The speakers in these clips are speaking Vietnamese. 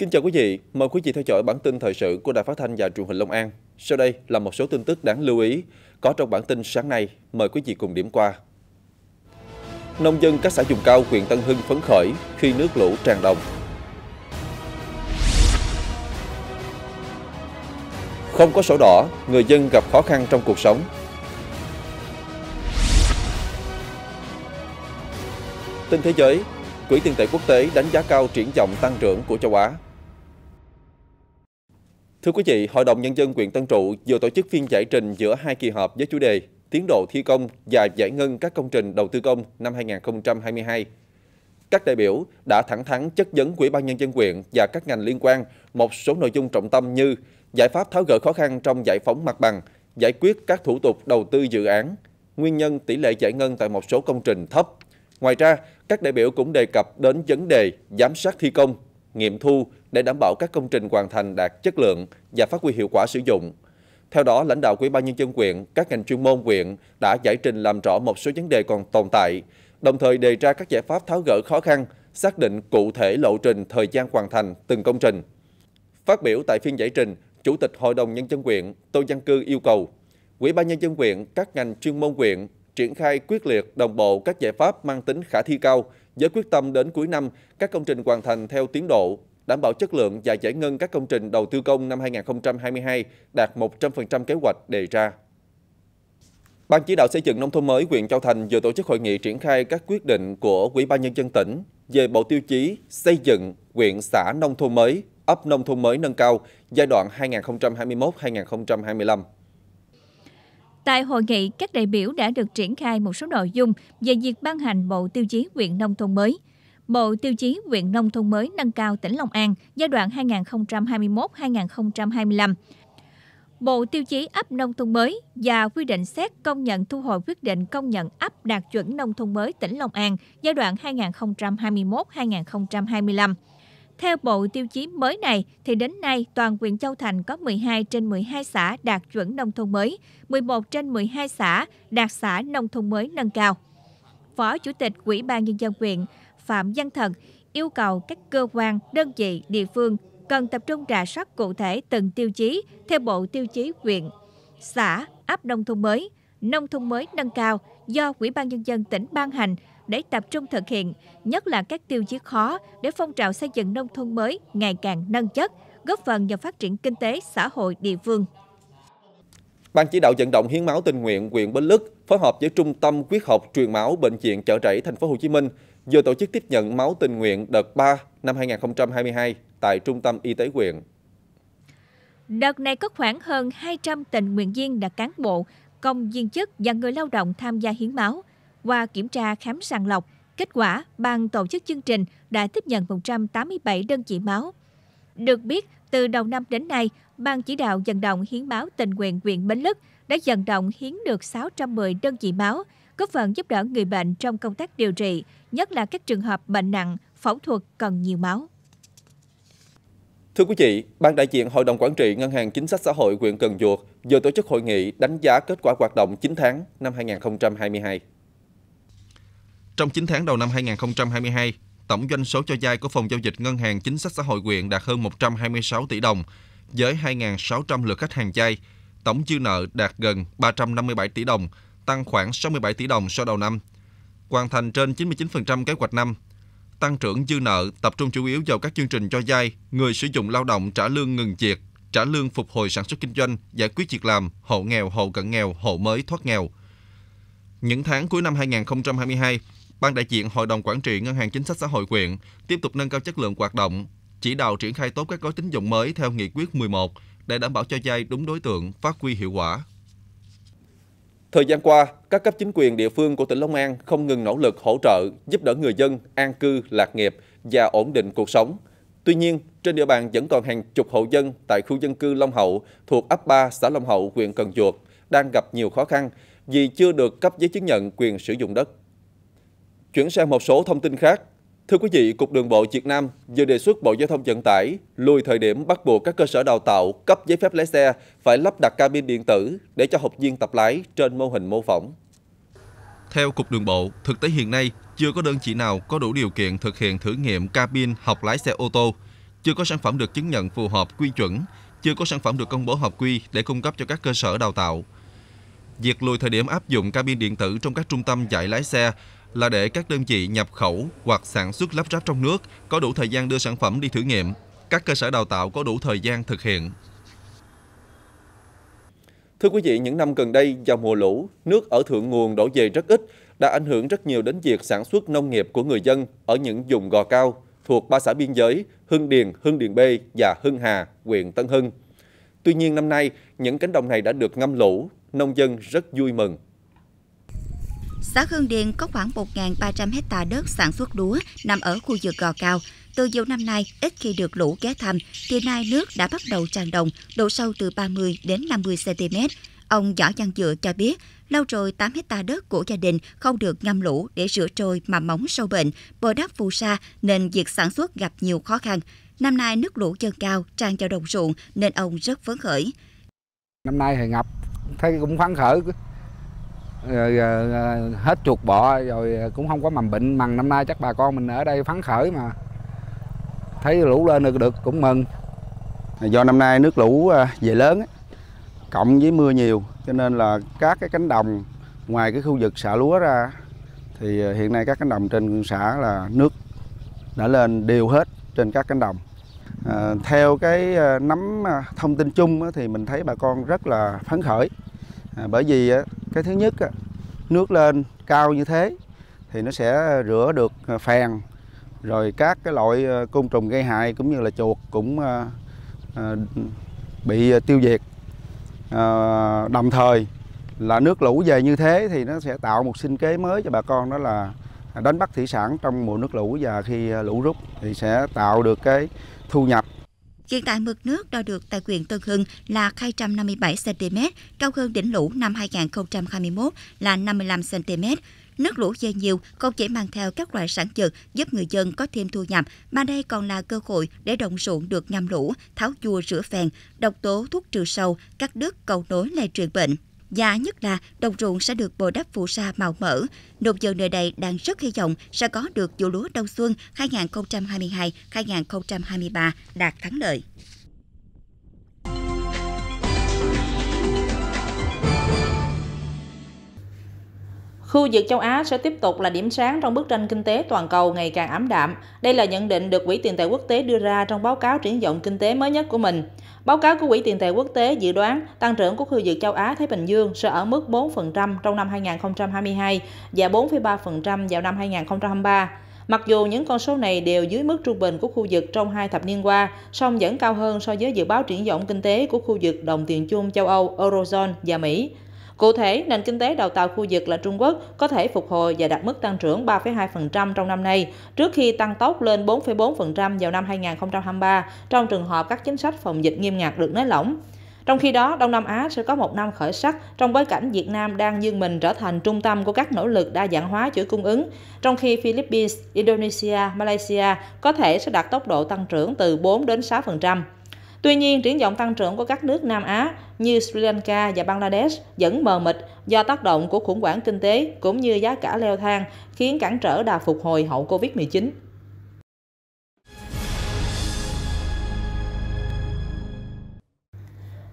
Kính chào quý vị, mời quý vị theo dõi bản tin thời sự của Đài Phát thanh và Truyền hình Long An. Sau đây là một số tin tức đáng lưu ý có trong bản tin sáng nay, mời quý vị cùng điểm qua. Nông dân các xã vùng cao huyện Tân Hưng phấn khởi khi nước lũ tràn đồng. Không có sổ đỏ, người dân gặp khó khăn trong cuộc sống. Tin thế giới, Quỹ tiền tệ quốc tế đánh giá cao triển vọng tăng trưởng của châu Á Thưa quý vị, Hội đồng Nhân dân huyện Tân Trụ vừa tổ chức phiên giải trình giữa hai kỳ họp với chủ đề Tiến độ thi công và giải ngân các công trình đầu tư công năm 2022. Các đại biểu đã thẳng thắn chất vấn Ủy ban Nhân dân huyện và các ngành liên quan một số nội dung trọng tâm như giải pháp tháo gỡ khó khăn trong giải phóng mặt bằng, giải quyết các thủ tục đầu tư dự án, nguyên nhân tỷ lệ giải ngân tại một số công trình thấp. Ngoài ra, các đại biểu cũng đề cập đến vấn đề giám sát thi công nghiệm thu để đảm bảo các công trình hoàn thành đạt chất lượng và phát huy hiệu quả sử dụng. Theo đó, lãnh đạo Ủy ban nhân dân huyện, các ngành chuyên môn huyện đã giải trình làm rõ một số vấn đề còn tồn tại, đồng thời đề ra các giải pháp tháo gỡ khó khăn, xác định cụ thể lộ trình thời gian hoàn thành từng công trình. Phát biểu tại phiên giải trình, Chủ tịch Hội đồng nhân dân huyện Tô Văn Cư yêu cầu Ủy ban nhân dân huyện, các ngành chuyên môn huyện triển khai quyết liệt đồng bộ các giải pháp mang tính khả thi cao, với quyết tâm đến cuối năm, các công trình hoàn thành theo tiến độ, đảm bảo chất lượng và giải ngân các công trình đầu tư công năm 2022 đạt 100% kế hoạch đề ra. Ban chỉ đạo xây dựng nông thôn mới huyện Châu Thành vừa tổ chức hội nghị triển khai các quyết định của Ủy ban nhân dân tỉnh về bộ tiêu chí xây dựng huyện xã nông thôn mới, ấp nông thôn mới nâng cao giai đoạn 2021-2025. Tại hội nghị, các đại biểu đã được triển khai một số nội dung về việc ban hành Bộ Tiêu chí huyện nông thôn mới. Bộ Tiêu chí huyện nông thôn mới nâng cao tỉnh Long An giai đoạn 2021-2025. Bộ Tiêu chí ấp nông thôn mới và quy định xét công nhận thu hồi quyết định công nhận ấp đạt chuẩn nông thôn mới tỉnh Long An giai đoạn 2021-2025. Theo bộ tiêu chí mới này, thì đến nay toàn huyện Châu Thành có 12 trên 12 xã đạt chuẩn nông thôn mới, 11 trên 12 xã đạt xã nông thôn mới nâng cao. Phó Chủ tịch Ủy ban Nhân dân huyện Phạm Văn Thần yêu cầu các cơ quan, đơn vị, địa phương cần tập trung rà soát cụ thể từng tiêu chí theo bộ tiêu chí huyện, xã, áp nông thôn mới, nông thôn mới nâng cao do Ủy ban Nhân dân tỉnh ban hành để tập trung thực hiện, nhất là các tiêu chí khó để phong trào xây dựng nông thôn mới ngày càng nâng chất, góp phần vào phát triển kinh tế, xã hội địa phương. Ban chỉ đạo vận động hiến máu tình nguyện huyện Bến Lức phối hợp với Trung tâm Huyết học truyền máu bệnh viện Chợ Rẫy thành phố Hồ Chí Minh vừa tổ chức tiếp nhận máu tình nguyện đợt 3 năm 2022 tại Trung tâm Y tế huyện. Đợt này có khoảng hơn 200 tình nguyện viên là cán bộ, công viên chức và người lao động tham gia hiến máu. Qua kiểm tra khám sàng lọc, kết quả ban tổ chức chương trình đã tiếp nhận 187 đơn vị máu. Được biết, từ đầu năm đến nay, Ban chỉ đạo vận động hiến máu tình nguyện huyện Bến Lức đã vận động hiến được 610 đơn vị máu, góp phần giúp đỡ người bệnh trong công tác điều trị, nhất là các trường hợp bệnh nặng, phẫu thuật cần nhiều máu. Thưa quý vị, Ban đại diện Hội đồng Quản trị Ngân hàng Chính sách Xã hội huyện Cần Duộc vừa tổ chức hội nghị đánh giá kết quả hoạt động 9 tháng năm 2022. Trong 9 tháng đầu năm 2022, tổng doanh số cho vay của Phòng Giao dịch Ngân hàng Chính sách Xã hội huyện đạt hơn 126 tỷ đồng, với 2.600 lượt khách hàng vay. Tổng dư nợ đạt gần 357 tỷ đồng, tăng khoảng 67 tỷ đồng so đầu năm. Hoàn thành trên 99% kế hoạch năm. Tăng trưởng dư nợ tập trung chủ yếu vào các chương trình cho vay, người sử dụng lao động trả lương ngừng việc, trả lương phục hồi sản xuất kinh doanh, giải quyết việc làm, hộ nghèo, hộ cận nghèo, hộ mới thoát nghèo. Những tháng cuối năm 2022, Ban đại diện Hội đồng Quản trị Ngân hàng Chính sách Xã hội quyện tiếp tục nâng cao chất lượng hoạt động, chỉ đạo triển khai tốt các gói tín dụng mới theo nghị quyết 11 để đảm bảo cho vay đúng đối tượng, phát huy hiệu quả. Thời gian qua, các cấp chính quyền địa phương của tỉnh Long An không ngừng nỗ lực hỗ trợ, giúp đỡ người dân an cư, lạc nghiệp và ổn định cuộc sống. Tuy nhiên, trên địa bàn vẫn còn hàng chục hộ dân tại khu dân cư Long Hậu thuộc ấp 3 xã Long Hậu, huyện Cần Duộc đang gặp nhiều khó khăn vì chưa được cấp giấy chứng nhận quyền sử dụng đất. Chuyển sang một số thông tin khác. Thưa quý vị, Cục Đường bộ Việt Nam vừa đề xuất Bộ Giao thông Vận tải lùi thời điểm bắt buộc các cơ sở đào tạo cấp giấy phép lái xe phải lắp đặt cabin điện tử để cho học viên tập lái trên mô hình mô phỏng. Theo Cục Đường bộ, thực tế hiện nay chưa có đơn chỉ nào có đủ điều kiện thực hiện thử nghiệm cabin học lái xe ô tô, chưa có sản phẩm được chứng nhận phù hợp quy chuẩn, chưa có sản phẩm được công bố hợp quy để cung cấp cho các cơ sở đào tạo. Việc lùi thời điểm áp dụng cabin điện tử trong các trung tâm dạy lái xe là để các đơn vị nhập khẩu hoặc sản xuất lắp ráp trong nước có đủ thời gian đưa sản phẩm đi thử nghiệm, các cơ sở đào tạo có đủ thời gian thực hiện. Thưa quý vị, những năm gần đây vào mùa lũ, nước ở thượng nguồn đổ về rất ít, đã ảnh hưởng rất nhiều đến việc sản xuất nông nghiệp của người dân ở những vùng gò cao thuộc ba xã biên giới Hưng Điền, Hưng Điền B và Hưng Hà, huyện Tân Hưng. Tuy nhiên năm nay, những cánh đồng này đã được ngâm lũ nông dân rất vui mừng. Xã Hương Điền có khoảng 1.300 hecta đất sản xuất lúa nằm ở khu vực gò cao. Từ nhiều năm nay, ít khi được lũ ghé thăm, thì nay nước đã bắt đầu tràn đồng, độ sâu từ 30 đến 50 cm. Ông Võ Văn Dựa cho biết, lâu rồi 8 hecta đất của gia đình không được ngâm lũ để rửa trôi mà móng sâu bệnh, bờ đắp phù sa nên việc sản xuất gặp nhiều khó khăn. Năm nay nước lũ dâng cao tràn cho đồng ruộng nên ông rất phấn khởi. Năm nay thì ngập thấy cũng phấn khởi rồi, à, à, hết chuột bọ rồi cũng không có mầm bệnh mằng năm nay chắc bà con mình ở đây phấn khởi mà thấy lũ lên được, được cũng mừng à, do năm nay nước lũ về lớn cộng với mưa nhiều cho nên là các cái cánh đồng ngoài cái khu vực xả lúa ra thì hiện nay các cánh đồng trên xã là nước đã lên đều hết trên các cánh đồng à, theo cái nắm thông tin chung thì mình thấy bà con rất là phấn khởi à, bởi vì cái thứ nhất nước lên cao như thế thì nó sẽ rửa được à, phèn rồi các cái loại à, côn trùng gây hại cũng như là chuột cũng à, bị tiêu diệt à, đồng thời là nước lũ về như thế thì nó sẽ tạo một sinh kế mới cho bà con đó là đánh bắt thủy sản trong mùa nước lũ và khi lũ rút thì sẽ tạo được cái thu nhập Hiện tại mực nước đo được tại huyện Tân Hưng là 257 cm, cao hơn đỉnh lũ năm 2021 là 55 cm. Nước lũ dâng nhiều không chỉ mang theo các loại sản dược giúp người dân có thêm thu nhập, mà đây còn là cơ hội để đồng ruộng được ngâm lũ, tháo chua rửa phèn, độc tố thuốc trừ sâu, cắt đứt cầu nối lây truyền bệnh và nhất là đồng ruộng sẽ được bồi đắp phù sa màu mỡ. Nông dân nơi đây đang rất hy vọng sẽ có được vụ lúa đông xuân 2022-2023 đạt thắng lợi. Khu vực châu Á sẽ tiếp tục là điểm sáng trong bức tranh kinh tế toàn cầu ngày càng ảm đạm. Đây là nhận định được Quỹ tiền tệ quốc tế đưa ra trong báo cáo triển vọng kinh tế mới nhất của mình. Báo cáo của Quỹ tiền tệ quốc tế dự đoán tăng trưởng của khu vực châu Á Thái Bình Dương sẽ ở mức 4% trong năm 2022 và 4,3% vào năm 2023. Mặc dù những con số này đều dưới mức trung bình của khu vực trong hai thập niên qua, song vẫn cao hơn so với dự báo triển vọng kinh tế của khu vực đồng tiền chung châu Âu, Eurozone và Mỹ. Cụ thể, nền kinh tế đầu tàu khu vực là Trung Quốc có thể phục hồi và đạt mức tăng trưởng 3,2% trong năm nay, trước khi tăng tốc lên 4,4% vào năm 2023 trong trường hợp các chính sách phòng dịch nghiêm ngặt được nới lỏng. Trong khi đó, Đông Nam Á sẽ có một năm khởi sắc trong bối cảnh Việt Nam đang dương mình trở thành trung tâm của các nỗ lực đa dạng hóa chuỗi cung ứng, trong khi Philippines, Indonesia, Malaysia có thể sẽ đạt tốc độ tăng trưởng từ 4 đến 6%. Tuy nhiên, triển vọng tăng trưởng của các nước Nam Á như Sri Lanka và Bangladesh vẫn mờ mịt do tác động của khủng hoảng kinh tế cũng như giá cả leo thang khiến cản trở đà phục hồi hậu Covid-19.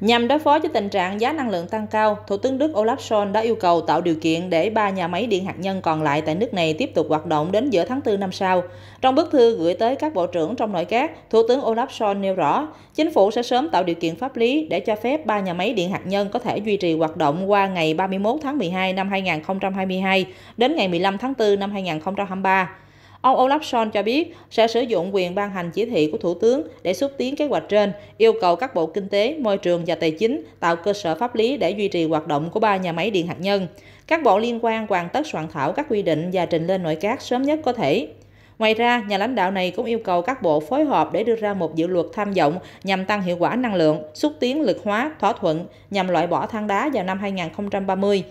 Nhằm đối phó với tình trạng giá năng lượng tăng cao, Thủ tướng Đức Olaf Scholz đã yêu cầu tạo điều kiện để ba nhà máy điện hạt nhân còn lại tại nước này tiếp tục hoạt động đến giữa tháng 4 năm sau. Trong bức thư gửi tới các bộ trưởng trong nội các, Thủ tướng Olaf Scholz nêu rõ, chính phủ sẽ sớm tạo điều kiện pháp lý để cho phép ba nhà máy điện hạt nhân có thể duy trì hoạt động qua ngày 31 tháng 12 năm 2022 đến ngày 15 tháng 4 năm 2023. Ông Olaf Scholz cho biết sẽ sử dụng quyền ban hành chỉ thị của Thủ tướng để xúc tiến kế hoạch trên, yêu cầu các bộ kinh tế, môi trường và tài chính tạo cơ sở pháp lý để duy trì hoạt động của ba nhà máy điện hạt nhân. Các bộ liên quan hoàn tất soạn thảo các quy định và trình lên nội các sớm nhất có thể. Ngoài ra, nhà lãnh đạo này cũng yêu cầu các bộ phối hợp để đưa ra một dự luật tham vọng nhằm tăng hiệu quả năng lượng, xúc tiến lực hóa, thỏa thuận nhằm loại bỏ than đá vào năm 2030.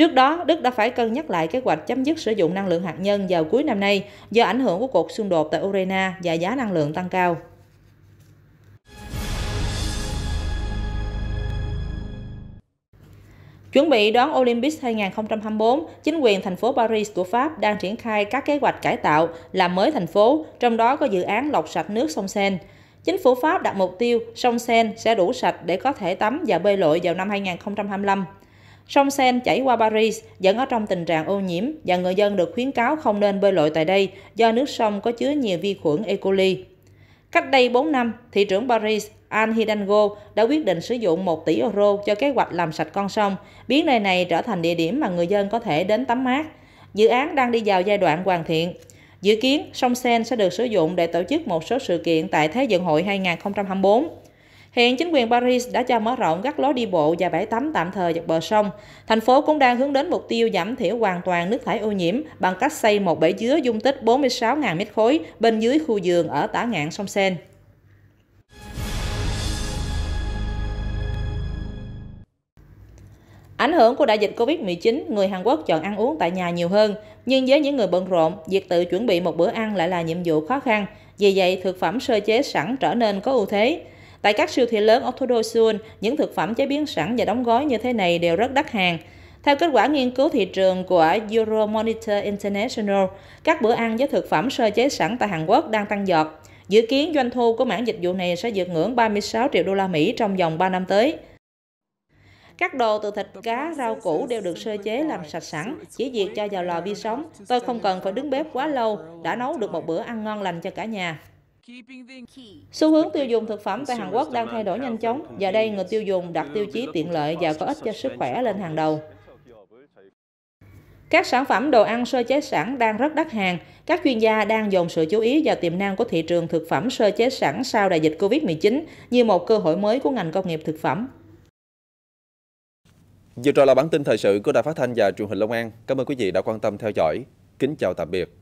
Trước đó, Đức đã phải cân nhắc lại kế hoạch chấm dứt sử dụng năng lượng hạt nhân vào cuối năm nay do ảnh hưởng của cuộc xung đột tại Ukraine và giá năng lượng tăng cao. Chuẩn bị đón Olympic 2024, chính quyền thành phố Paris của Pháp đang triển khai các kế hoạch cải tạo, làm mới thành phố, trong đó có dự án lọc sạch nước sông Seine. Chính phủ Pháp đặt mục tiêu sông Seine sẽ đủ sạch để có thể tắm và bơi lội vào năm 2025. Sông Sen chảy qua Paris vẫn ở trong tình trạng ô nhiễm và người dân được khuyến cáo không nên bơi lội tại đây do nước sông có chứa nhiều vi khuẩn E. coli. Cách đây 4 năm, thị trưởng Paris Anne Hidalgo đã quyết định sử dụng 1 tỷ euro cho kế hoạch làm sạch con sông, biến nơi này trở thành địa điểm mà người dân có thể đến tắm mát. Dự án đang đi vào giai đoạn hoàn thiện. Dự kiến, sông Sen sẽ được sử dụng để tổ chức một số sự kiện tại Thế vận hội 2024. Hiện chính quyền Paris đã cho mở rộng các lối đi bộ và bãi tắm tạm thời dọc bờ sông. Thành phố cũng đang hướng đến mục tiêu giảm thiểu hoàn toàn nước thải ô nhiễm bằng cách xây một bể chứa dung tích 46.000 mét khối bên dưới khu vườn ở tả ngạn sông Sen. Ảnh hưởng của đại dịch Covid-19, người Hàn Quốc chọn ăn uống tại nhà nhiều hơn, nhưng với những người bận rộn, việc tự chuẩn bị một bữa ăn lại là nhiệm vụ khó khăn. Vì vậy, thực phẩm sơ chế sẵn trở nên có ưu thế. Tại các siêu thị lớn ở thủ Seoul, những thực phẩm chế biến sẵn và đóng gói như thế này đều rất đắt hàng. Theo kết quả nghiên cứu thị trường của Euromonitor International, các bữa ăn với thực phẩm sơ chế sẵn tại Hàn Quốc đang tăng giọt. Dự kiến doanh thu của mảng dịch vụ này sẽ vượt ngưỡng 36 triệu đô la Mỹ trong vòng 3 năm tới. Các đồ từ thịt cá, rau củ đều được sơ chế làm sạch sẵn, chỉ việc cho vào lò vi sóng. Tôi không cần phải đứng bếp quá lâu, đã nấu được một bữa ăn ngon lành cho cả nhà. Xu hướng tiêu dùng thực phẩm tại Hàn Quốc đang thay đổi nhanh chóng và đây người tiêu dùng đặt tiêu chí tiện lợi và có ích cho sức khỏe lên hàng đầu. Các sản phẩm đồ ăn sơ chế sẵn đang rất đắt hàng. Các chuyên gia đang dồn sự chú ý vào tiềm năng của thị trường thực phẩm sơ chế sẵn sau đại dịch Covid-19 như một cơ hội mới của ngành công nghiệp thực phẩm. Vừa rồi là bản tin thời sự của Đài Phát Thanh và Truyền hình Long An. Cảm ơn quý vị đã quan tâm theo dõi. Kính chào tạm biệt.